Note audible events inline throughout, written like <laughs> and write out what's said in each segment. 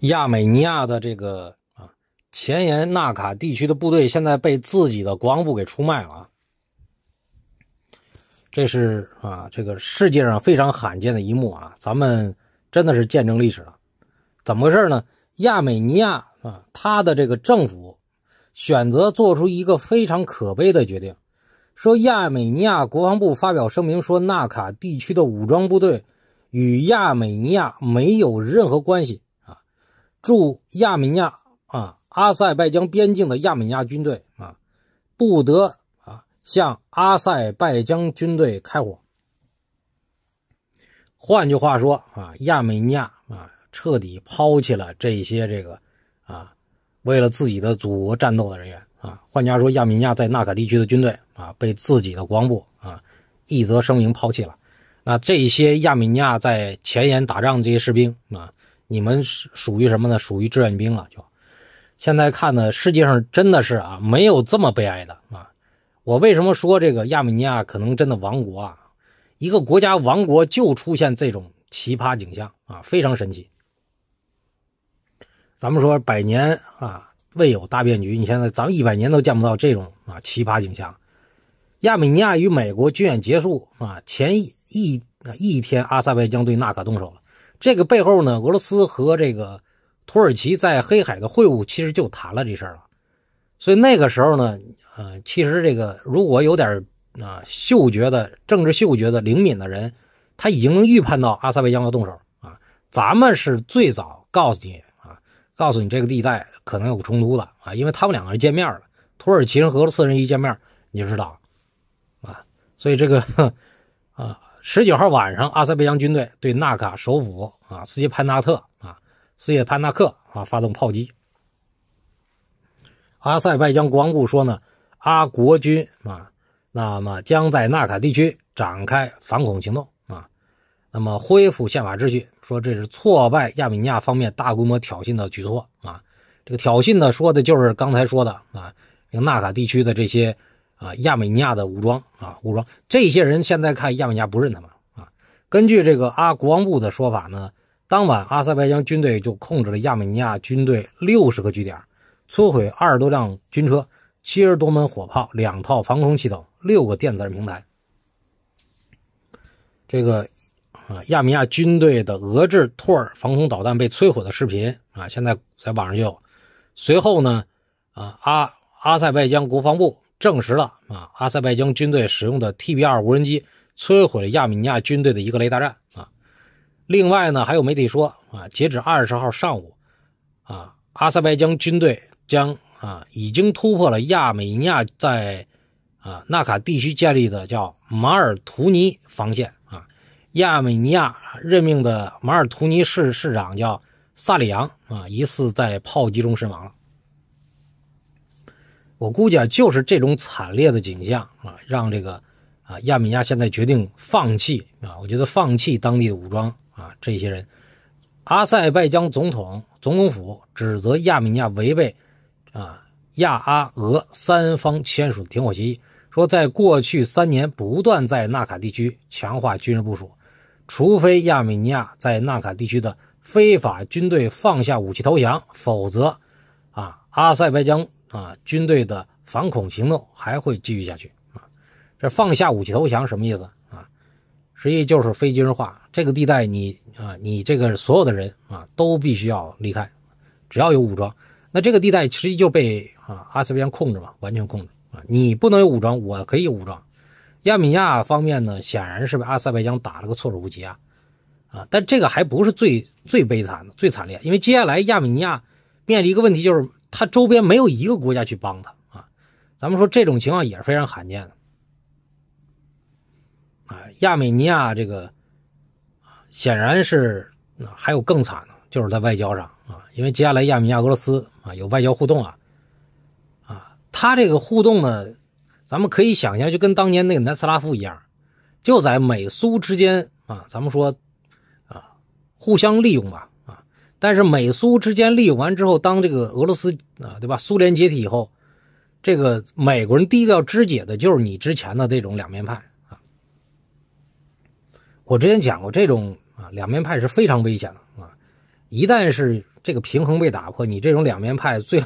亚美尼亚的这个啊，前沿纳卡地区的部队现在被自己的国防部给出卖了啊！这是啊，这个世界上非常罕见的一幕啊！咱们真的是见证历史了。怎么回事呢？亚美尼亚啊，他的这个政府选择做出一个非常可悲的决定，说亚美尼亚国防部发表声明说，纳卡地区的武装部队与亚美尼亚没有任何关系。驻亚美尼亚啊，阿塞拜疆边境的亚美尼亚军队啊，不得啊向阿塞拜疆军队开火。换句话说啊，亚美尼亚啊彻底抛弃了这些这个啊为了自己的祖国战斗的人员啊。换句话说，亚美尼亚在纳卡地区的军队啊被自己的广部啊一则声明抛弃了。那这些亚美尼亚在前沿打仗这些士兵啊。你们属属于什么呢？属于志愿兵了。就现在看呢，世界上真的是啊，没有这么悲哀的啊。我为什么说这个亚美尼亚可能真的亡国啊？一个国家亡国就出现这种奇葩景象啊，非常神奇。咱们说百年啊未有大变局，你现在咱们一百年都见不到这种啊奇葩景象。亚美尼亚与美国军演结束啊前一一天，阿塞拜疆对纳卡动手了。这个背后呢，俄罗斯和这个土耳其在黑海的会晤，其实就谈了这事儿了。所以那个时候呢，呃，其实这个如果有点啊嗅觉的政治嗅觉的灵敏的人，他已经能预判到阿塞拜疆要动手啊。咱们是最早告诉你啊，告诉你这个地带可能有冲突的啊，因为他们两个人见面了，土耳其人和俄罗斯人一见面，你就知道啊。所以这个 <laughs> 啊。十九号晚上，阿塞拜疆军队对纳卡首府啊，斯捷潘纳特啊，斯捷潘纳克啊发动炮击。阿塞拜疆国防部说呢，阿国军啊，那么将在纳卡地区展开反恐行动啊，那么恢复宪法秩序。说这是挫败亚美尼亚方面大规模挑衅的举措啊。这个挑衅呢，说的就是刚才说的啊，这个纳卡地区的这些。啊，亚美尼亚的武装啊，武装这些人现在看亚美尼亚不认他们啊。根据这个阿国王部的说法呢，当晚阿塞拜疆军队就控制了亚美尼亚军队六十个据点，摧毁二十多辆军车、七十多门火炮、两套防空系统、六个电子平台。这个啊，亚美尼亚军队的俄制托尔防空导弹被摧毁的视频啊，现在在网上就有。随后呢，啊阿阿塞拜疆国防部。证实了啊，阿塞拜疆军队使用的 T B R 无人机摧毁了亚美尼亚军队的一个雷达站啊。另外呢，还有媒体说啊，截止二十号上午啊，阿塞拜疆军队将啊已经突破了亚美尼亚在啊纳卡地区建立的叫马尔图尼防线啊。亚美尼亚任命的马尔图尼市市长叫萨里扬啊，疑似在炮击中身亡了。我估计啊，就是这种惨烈的景象啊，让这个啊亚美尼亚现在决定放弃啊，我觉得放弃当地的武装啊。这些人，阿塞拜疆总统总统府指责亚美尼亚违背啊亚阿俄三方签署的停火协议，说在过去三年不断在纳卡地区强化军事部署，除非亚美尼亚在纳卡地区的非法军队放下武器投降，否则啊阿塞拜疆。啊，军队的反恐行动还会继续下去啊！这放下武器投降什么意思啊？实际就是非军事化，这个地带你啊，你这个所有的人啊，都必须要离开，只要有武装，那这个地带实际就被啊阿塞拜疆控制嘛，完全控制啊！你不能有武装，我可以有武装。亚美尼亚方面呢，显然是被阿塞拜疆打了个措手不及啊啊！但这个还不是最最悲惨的、最惨烈，因为接下来亚美尼亚面临一个问题就是。他周边没有一个国家去帮他啊，咱们说这种情况也是非常罕见的啊。亚美尼亚这个啊，显然是啊，还有更惨的，就是在外交上啊，因为接下来亚美尼亚、俄罗斯啊有外交互动啊，啊，他这个互动呢，咱们可以想象，就跟当年那个南斯拉夫一样，就在美苏之间啊，咱们说啊，互相利用吧，但是美苏之间利用完之后，当这个俄罗斯啊，对吧？苏联解体以后，这个美国人第一要肢解的就是你之前的这种两面派啊。我之前讲过，这种啊两面派是非常危险的啊。一旦是这个平衡被打破，你这种两面派最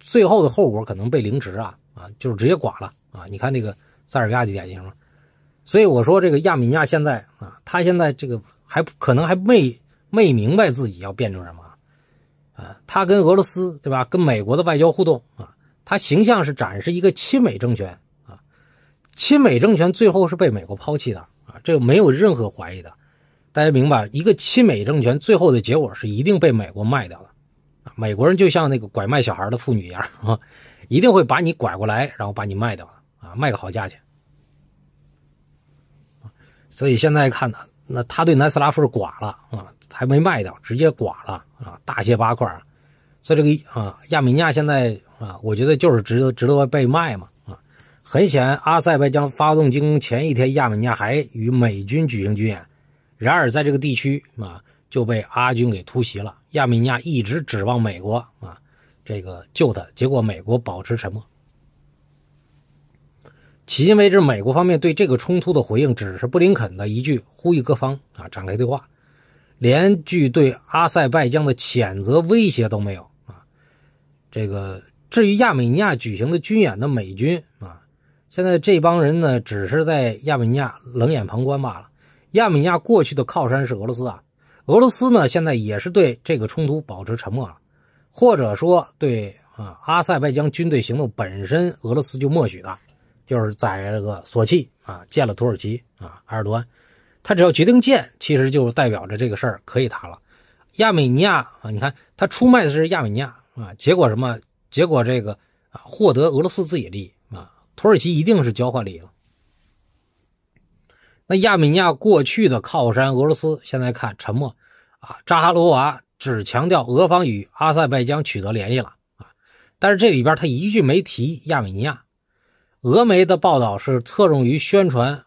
最后的后果可能被凌迟啊啊，就是直接垮了啊。你看那个塞尔维亚就典型了，所以我说这个亚美尼亚现在啊，他现在这个还可能还没。没明白自己要变成什么，啊，他跟俄罗斯对吧，跟美国的外交互动啊，他形象是展示一个亲美政权啊，亲美政权最后是被美国抛弃的啊，这个没有任何怀疑的，大家明白，一个亲美政权最后的结果是一定被美国卖掉了啊，美国人就像那个拐卖小孩的妇女一样啊，一定会把你拐过来，然后把你卖掉了啊，卖个好价钱，所以现在看呢，那他对南斯拉夫是寡了啊。还没卖掉，直接剐了啊！大卸八块，所以这个啊，亚美尼亚现在啊，我觉得就是值得值得被卖嘛啊！很显然，阿塞拜疆发动进攻前一天，亚美尼亚还与美军举行军演，然而在这个地区啊，就被阿军给突袭了。亚美尼亚一直指望美国啊，这个救他，结果美国保持沉默。迄今为止，美国方面对这个冲突的回应只是布林肯的一句呼吁各方啊展开对话。连句对阿塞拜疆的谴责威胁都没有啊！这个至于亚美尼亚举行的军演的美军啊，现在这帮人呢只是在亚美尼亚冷眼旁观罢了。亚美尼亚过去的靠山是俄罗斯啊，俄罗斯呢现在也是对这个冲突保持沉默了，或者说对啊阿塞拜疆军队行动本身，俄罗斯就默许的，就是在这个索契啊见了土耳其啊、埃尔多安。他只要决定建，其实就代表着这个事儿可以谈了。亚美尼亚啊，你看他出卖的是亚美尼亚啊，结果什么？结果这个啊，获得俄罗斯自己利益啊。土耳其一定是交换利益了。那亚美尼亚过去的靠山俄罗斯现在看沉默啊，扎哈罗娃只强调俄方与阿塞拜疆取得联系了啊，但是这里边他一句没提亚美尼亚。俄媒的报道是侧重于宣传。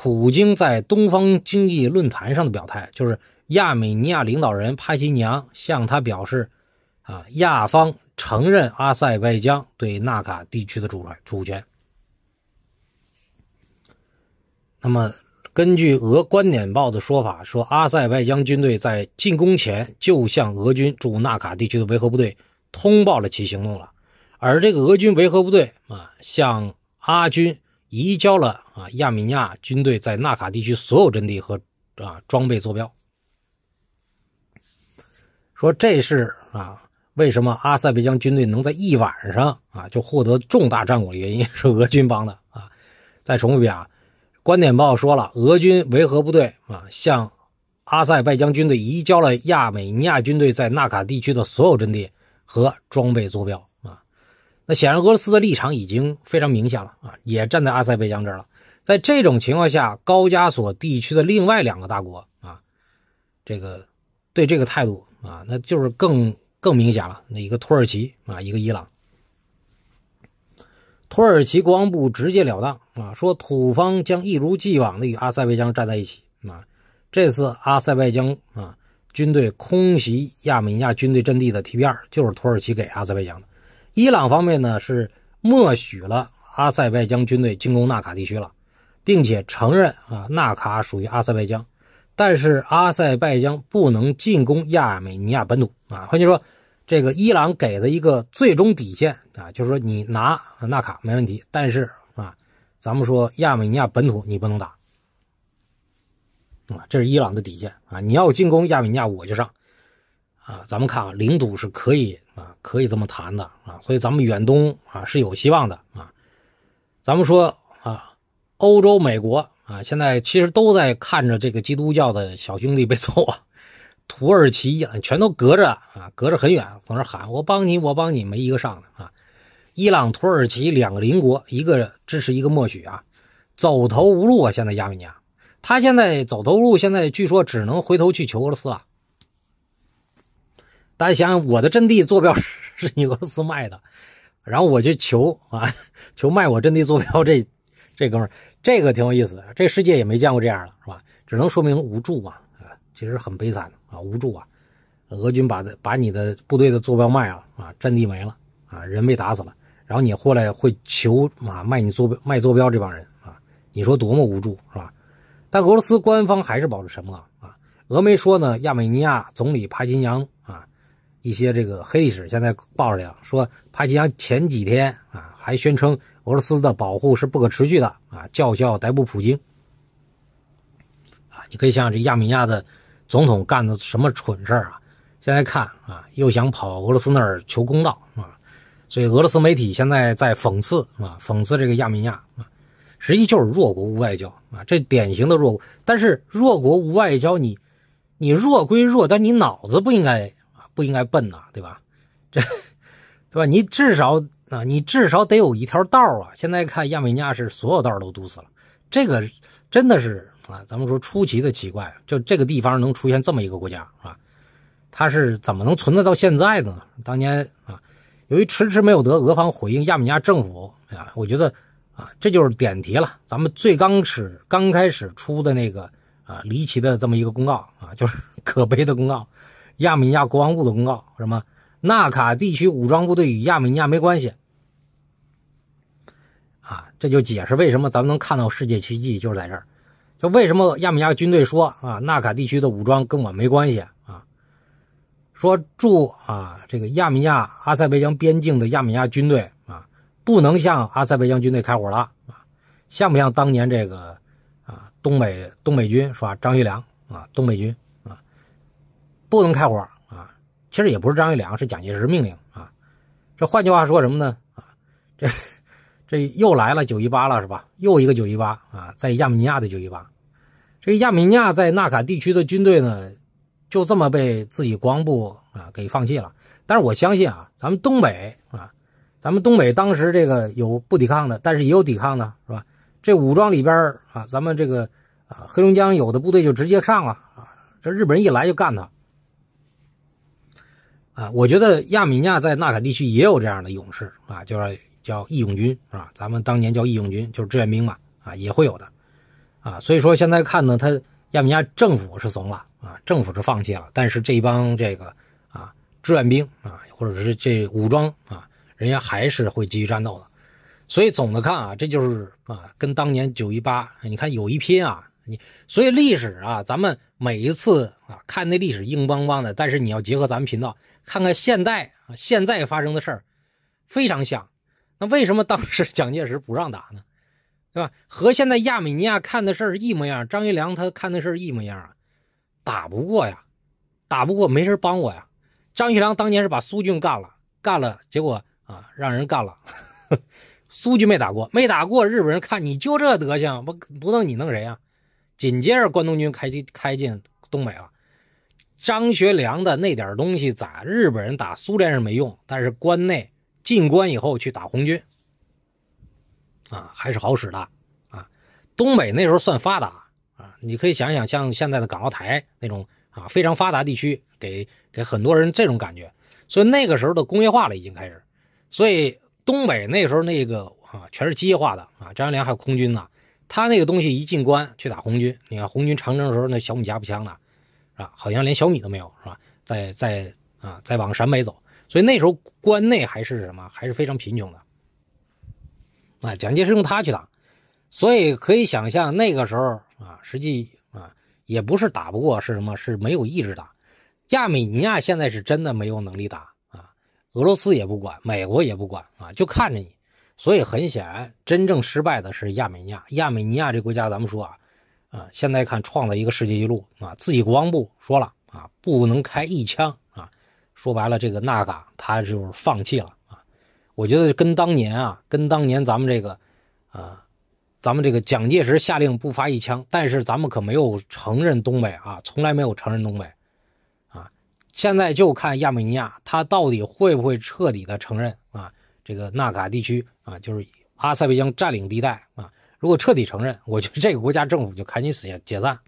普京在东方经济论坛上的表态，就是亚美尼亚领导人帕西尼扬向他表示：“啊，亚方承认阿塞拜疆对纳卡地区的主主权。”那么，根据俄观点报的说法，说阿塞拜疆军队在进攻前就向俄军驻纳卡地区的维和部队通报了其行动了，而这个俄军维和部队啊，向阿军。移交了啊，亚美尼亚军队在纳卡地区所有阵地和啊装备坐标。说这是啊，为什么阿塞拜疆军队能在一晚上啊就获得重大战果的原因是俄军帮的啊。再重复一遍啊，观点报说了。俄军维和部队啊向阿塞拜疆军队移交了亚美尼亚军队在纳卡地区的所有阵地和装备坐标。那显然俄罗斯的立场已经非常明显了啊，也站在阿塞拜疆这儿了。在这种情况下，高加索地区的另外两个大国啊，这个对这个态度啊，那就是更更明显了。那一个土耳其啊，一个伊朗。土耳其国防部直截了当啊说，土方将一如既往的与阿塞拜疆站在一起啊。这次阿塞拜疆啊军队空袭亚美尼亚军队阵地的 t b 就是土耳其给阿塞拜疆的。伊朗方面呢是默许了阿塞拜疆军队进攻纳卡地区了，并且承认啊纳卡属于阿塞拜疆，但是阿塞拜疆不能进攻亚美尼亚本土啊。换句话说，这个伊朗给了一个最终底线啊，就是说你拿纳卡没问题，但是啊，咱们说亚美尼亚本土你不能打啊，这是伊朗的底线啊。你要进攻亚美尼亚，我就上。啊，咱们看啊，领土是可以啊，可以这么谈的啊，所以咱们远东啊是有希望的啊。咱们说啊，欧洲、美国啊，现在其实都在看着这个基督教的小兄弟被揍啊。土耳其也全都隔着啊，隔着很远，总那喊我帮你，我帮你，没一个上的啊。伊朗、土耳其两个邻国，一个支持，一个默许啊，走投无路啊。现在亚美尼亚，他现在走投无路，现在据说只能回头去求俄罗斯了。大家想想，我的阵地坐标 <laughs> 是你俄罗斯卖的，然后我就求啊，求卖我阵地坐标这这哥们儿，这个挺有意思，这世界也没见过这样的，是吧？只能说明无助啊，啊，其实很悲惨啊，无助啊，俄军把的把你的部队的坐标卖了啊，阵地没了啊，人被打死了，然后你过来会求啊，卖你坐标卖坐标这帮人啊，你说多么无助是吧？但俄罗斯官方还是保持沉默啊，俄媒说呢，亚美尼亚总理帕金扬。一些这个黑历史现在爆出来了，说帕吉江前几天啊还宣称俄罗斯的保护是不可持续的啊，叫嚣逮捕普京啊。你可以想想这亚美尼亚的总统干的什么蠢事啊？现在看啊，又想跑俄罗斯那儿求公道啊。所以俄罗斯媒体现在在讽刺啊，讽刺这个亚美尼亚啊，实际就是弱国无外交啊，这典型的弱国。但是弱国无外交，你你弱归弱，但你脑子不应该。不应该笨呐，对吧？<laughs> 这，对吧？你至少啊，你至少得有一条道啊。现在看亚美尼亚是所有道都堵死了，这个真的是啊，咱们说出奇的奇怪，就这个地方能出现这么一个国家是吧？它是怎么能存在到现在的呢？当年啊，由于迟迟没有得俄方回应，亚美尼亚政府啊，我觉得啊，这就是点题了。咱们最刚始刚开始出的那个啊离奇的这么一个公告啊，就是 <laughs> 可悲的公告。亚美尼亚国防部的公告，什么？纳卡地区武装部队与亚美尼亚没关系。啊，这就解释为什么咱们能看到世界奇迹，就是在这儿。就为什么亚美尼亚军队说啊，纳卡地区的武装跟我没关系啊。说驻啊这个亚美尼亚阿塞拜疆边境的亚美尼亚军队啊，不能向阿塞拜疆军队开火了啊，像不像当年这个啊东北东北军是吧？张学良啊，东北军。不能开火啊！其实也不是张学良，是蒋介石命令啊。这换句话说什么呢？啊，这这又来了九一八了是吧？又一个九一八啊，在亚美尼亚的九一八。这亚美尼亚在纳卡地区的军队呢，就这么被自己光部啊给放弃了。但是我相信啊，咱们东北啊，咱们东北当时这个有不抵抗的，但是也有抵抗的，是吧？这武装里边啊，咱们这个啊，黑龙江有的部队就直接上了啊，这日本人一来就干他。啊，我觉得亚美尼亚在纳卡地区也有这样的勇士啊，就是叫义勇军，是吧？咱们当年叫义勇军，就是志愿兵嘛，啊，也会有的，啊，所以说现在看呢，他亚美尼亚政府是怂了啊，政府是放弃了，但是这帮这个啊志愿兵啊，或者是这武装啊，人家还是会继续战斗的，所以总的看啊，这就是啊，跟当年九一八你看有一拼啊。你所以历史啊，咱们每一次啊看那历史硬邦邦的，但是你要结合咱们频道看看现代啊，现在发生的事儿非常像。那为什么当时蒋介石不让打呢？对吧？和现在亚美尼亚看的事儿一模一样。张学良他看的事儿一模一样啊，打不过呀，打不过没人帮我呀。张学良当年是把苏军干了，干了结果啊让人干了，<laughs> 苏军没打过，没打过日本人看你就这德行，不不弄你弄谁呀？紧接着，关东军开进开进东北了。张学良的那点东西，咋日本人打苏联是没用，但是关内进关以后去打红军，啊，还是好使的啊。东北那时候算发达啊，你可以想想像现在的港澳台那种啊非常发达地区，给给很多人这种感觉。所以那个时候的工业化了已经开始，所以东北那时候那个啊全是机械化的啊，张学良还有空军呢。他那个东西一进关去打红军，你看红军长征的时候，那小米加步枪呢，是吧？好像连小米都没有，是吧？再再啊，再往陕北走，所以那时候关内还是什么，还是非常贫穷的，啊，蒋介石用他去打，所以可以想象那个时候啊，实际啊也不是打不过，是什么？是没有意志打。亚美尼亚现在是真的没有能力打啊，俄罗斯也不管，美国也不管啊，就看着你。所以很显然，真正失败的是亚美尼亚。亚美尼亚这国家，咱们说啊，啊，现在看创造一个世界纪录啊，自己国防部说了啊，不能开一枪啊。说白了，这个纳卡他就是放弃了啊。我觉得跟当年啊，跟当年咱们这个，啊，咱们这个蒋介石下令不发一枪，但是咱们可没有承认东北啊，从来没有承认东北啊。现在就看亚美尼亚他到底会不会彻底的承认啊。这个纳卡地区啊，就是阿塞拜疆占领地带啊，如果彻底承认，我觉得这个国家政府就赶紧死解解散。